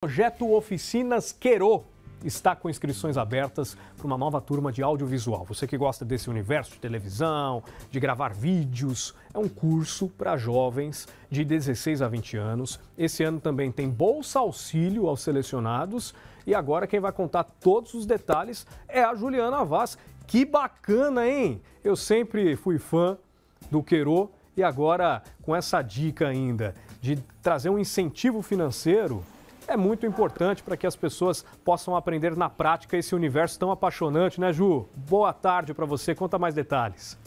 O projeto Oficinas Querô está com inscrições abertas para uma nova turma de audiovisual. Você que gosta desse universo de televisão, de gravar vídeos, é um curso para jovens de 16 a 20 anos. Esse ano também tem bolsa auxílio aos selecionados e agora quem vai contar todos os detalhes é a Juliana Vaz. Que bacana, hein? Eu sempre fui fã do Querô e agora com essa dica ainda de trazer um incentivo financeiro é muito importante para que as pessoas possam aprender na prática esse universo tão apaixonante, né, Ju? Boa tarde para você, conta mais detalhes.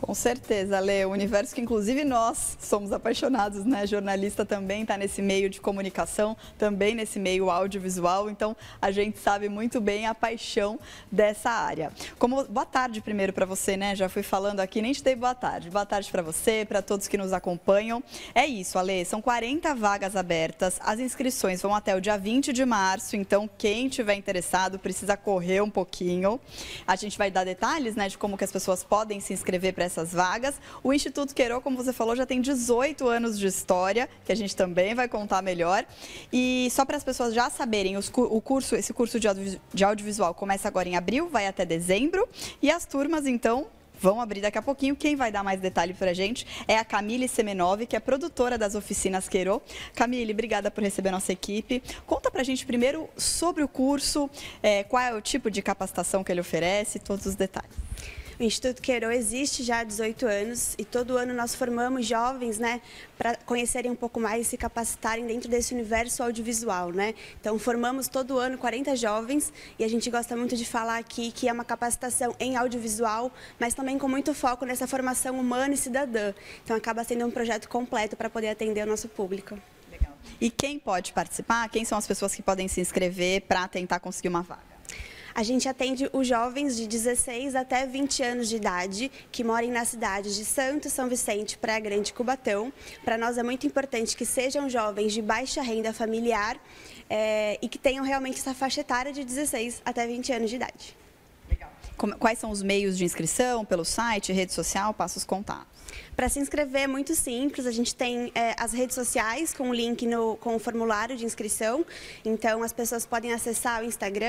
Com certeza, Ale. O universo que, inclusive, nós somos apaixonados, né? Jornalista também está nesse meio de comunicação, também nesse meio audiovisual. Então, a gente sabe muito bem a paixão dessa área. Como Boa tarde primeiro para você, né? Já fui falando aqui, nem te dei boa tarde. Boa tarde para você, para todos que nos acompanham. É isso, Ale. São 40 vagas abertas. As inscrições vão até o dia 20 de março. Então, quem tiver interessado precisa correr um pouquinho. A gente vai dar detalhes, né, de como que as pessoas podem se inscrever para essas vagas. O Instituto Queiro, como você falou, já tem 18 anos de história, que a gente também vai contar melhor. E só para as pessoas já saberem, o curso, esse curso de, audiovisual começa agora em abril, vai até dezembro. E as turmas, então, vão abrir daqui a pouquinho. Quem vai dar mais detalhe para a gente é a Camille Semenov, que é produtora das oficinas Queiro. Camille, obrigada por receber nossa equipe. Conta para a gente primeiro sobre o curso, é, qual é o tipo de capacitação que ele oferece, todos os detalhes. O Instituto Queiroz existe já há 18 anos e todo ano nós formamos jovens, né, para conhecerem um pouco mais e se capacitarem dentro desse universo audiovisual, né? Então formamos todo ano 40 jovens e a gente gosta muito de falar aqui que é uma capacitação em audiovisual, mas também com muito foco nessa formação humana e cidadã. Então acaba sendo um projeto completo para poder atender o nosso público. Legal. E quem pode participar? Quem são as pessoas que podem se inscrever para tentar conseguir uma vaga? A gente atende os jovens de 16 até 20 anos de idade que moram nas cidades de Santo, São Vicente, Praia Grande e Cubatão. Para nós é muito importante que sejam jovens de baixa renda familiar é, e que tenham realmente essa faixa etária de 16 até 20 anos de idade. Legal. Quais são os meios de inscrição? Pelo site, rede social? Passa os contatos. Para se inscrever é muito simples, a gente tem é, as redes sociais com o link no, com o formulário de inscrição, então as pessoas podem acessar o Instagram,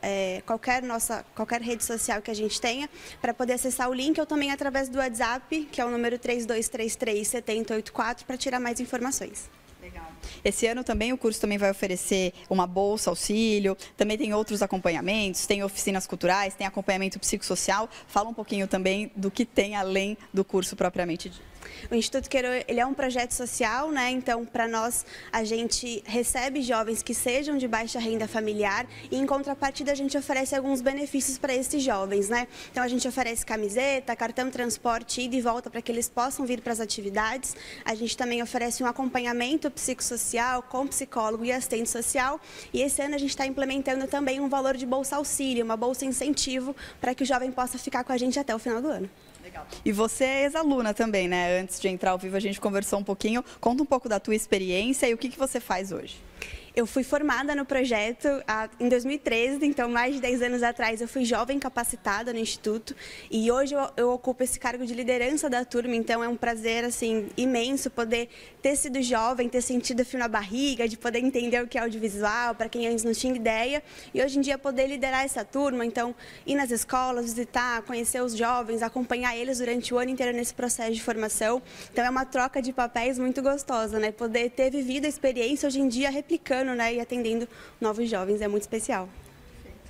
é, qualquer, nossa, qualquer rede social que a gente tenha, para poder acessar o link ou também através do WhatsApp, que é o número 3233 7084, para tirar mais informações. Esse ano também o curso também vai oferecer uma bolsa, auxílio, também tem outros acompanhamentos, tem oficinas culturais, tem acompanhamento psicossocial. Fala um pouquinho também do que tem além do curso propriamente dito. O Instituto Queiroz, ele é um projeto social, né? Então, para nós, a gente recebe jovens que sejam de baixa renda familiar e, em contrapartida, a gente oferece alguns benefícios para esses jovens, né? Então, a gente oferece camiseta, cartão transporte, ida e volta para que eles possam vir para as atividades. A gente também oferece um acompanhamento psicossocial com psicólogo e assistente social. E esse ano a gente está implementando também um valor de bolsa auxílio, uma bolsa incentivo para que o jovem possa ficar com a gente até o final do ano. Legal. E você é ex-aluna também, né? Antes de entrar ao vivo, a gente conversou um pouquinho. Conta um pouco da tua experiência e o que, que você faz hoje. Eu fui formada no projeto em 2013, então mais de 10 anos atrás eu fui jovem capacitada no Instituto e hoje eu, eu ocupo esse cargo de liderança da turma, então é um prazer assim imenso poder ter sido jovem, ter sentido fio na barriga, de poder entender o que é audiovisual, para quem antes não tinha ideia, e hoje em dia poder liderar essa turma, então ir nas escolas, visitar, conhecer os jovens, acompanhar eles durante o ano inteiro nesse processo de formação. Então é uma troca de papéis muito gostosa, né? Poder ter vivido a experiência hoje em dia replicando né? E atendendo novos jovens, é muito especial.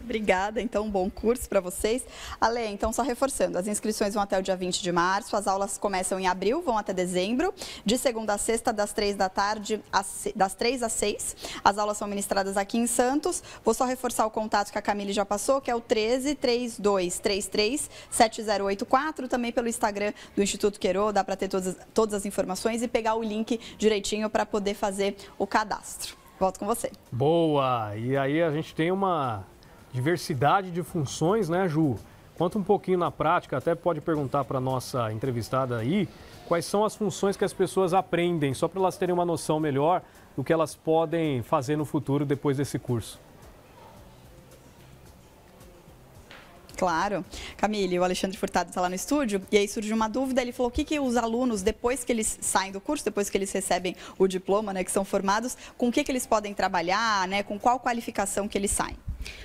Obrigada, então, um bom curso para vocês. Ale, então, só reforçando, as inscrições vão até o dia 20 de março, as aulas começam em abril, vão até dezembro, de segunda a sexta, das três da tarde, às, das três às seis. As aulas são ministradas aqui em Santos. Vou só reforçar o contato que a Camille já passou, que é o 1332337084, também pelo Instagram do Instituto Quero, dá para ter todas, todas as informações e pegar o link direitinho para poder fazer o cadastro. Volto com você. Boa! E aí a gente tem uma diversidade de funções, né, Ju? Conta um pouquinho na prática, até pode perguntar para a nossa entrevistada aí, quais são as funções que as pessoas aprendem, só para elas terem uma noção melhor do que elas podem fazer no futuro depois desse curso. Claro. Camille, o Alexandre Furtado está lá no estúdio e aí surgiu uma dúvida. Ele falou o que, que os alunos, depois que eles saem do curso, depois que eles recebem o diploma, né, que são formados, com o que, que eles podem trabalhar, né, com qual qualificação que eles saem?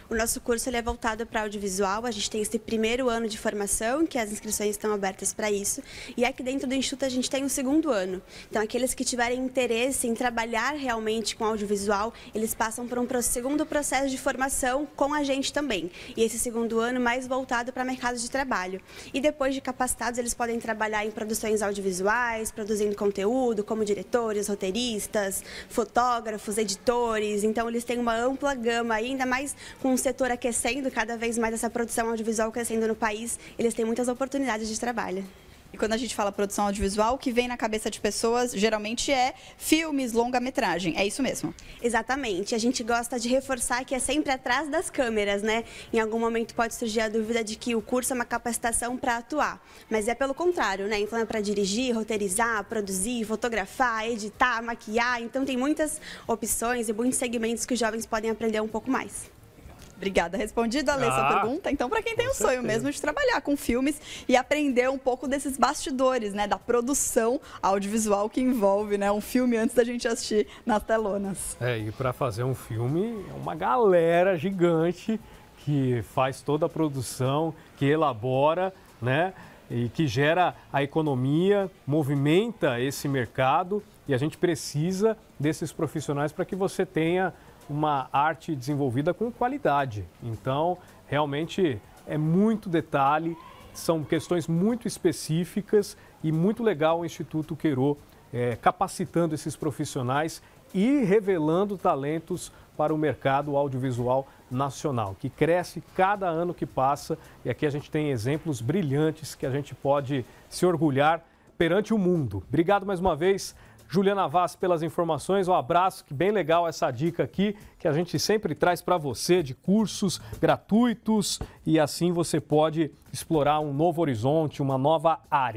O nosso curso ele é voltado para audiovisual, a gente tem esse primeiro ano de formação, que as inscrições estão abertas para isso, e aqui dentro do Instituto a gente tem o um segundo ano. Então, aqueles que tiverem interesse em trabalhar realmente com audiovisual, eles passam por um segundo processo de formação com a gente também. E esse segundo ano mais voltado para mercado de trabalho. E depois de capacitados, eles podem trabalhar em produções audiovisuais, produzindo conteúdo, como diretores, roteiristas, fotógrafos, editores. Então, eles têm uma ampla gama, ainda mais com o setor aquecendo, cada vez mais essa produção audiovisual crescendo no país, eles têm muitas oportunidades de trabalho. E quando a gente fala produção audiovisual, o que vem na cabeça de pessoas geralmente é filmes, longa-metragem. É isso mesmo? Exatamente. A gente gosta de reforçar que é sempre atrás das câmeras, né? Em algum momento pode surgir a dúvida de que o curso é uma capacitação para atuar. Mas é pelo contrário, né? Então é para dirigir, roteirizar, produzir, fotografar, editar, maquiar. Então tem muitas opções e muitos segmentos que os jovens podem aprender um pouco mais. Obrigada. Respondida, a ah. pergunta. Então, para quem tem o um sonho mesmo de trabalhar com filmes e aprender um pouco desses bastidores, né? Da produção audiovisual que envolve, né? Um filme antes da gente assistir nas telonas. É, e para fazer um filme, é uma galera gigante que faz toda a produção, que elabora, né? E que gera a economia, movimenta esse mercado e a gente precisa desses profissionais para que você tenha uma arte desenvolvida com qualidade. Então, realmente é muito detalhe, são questões muito específicas e muito legal o Instituto Queiro é, capacitando esses profissionais e revelando talentos para o mercado audiovisual nacional, que cresce cada ano que passa. E aqui a gente tem exemplos brilhantes que a gente pode se orgulhar perante o mundo. Obrigado mais uma vez Juliana Vaz pelas informações. Um abraço, que bem legal essa dica aqui que a gente sempre traz para você de cursos gratuitos e assim você pode explorar um novo horizonte, uma nova área.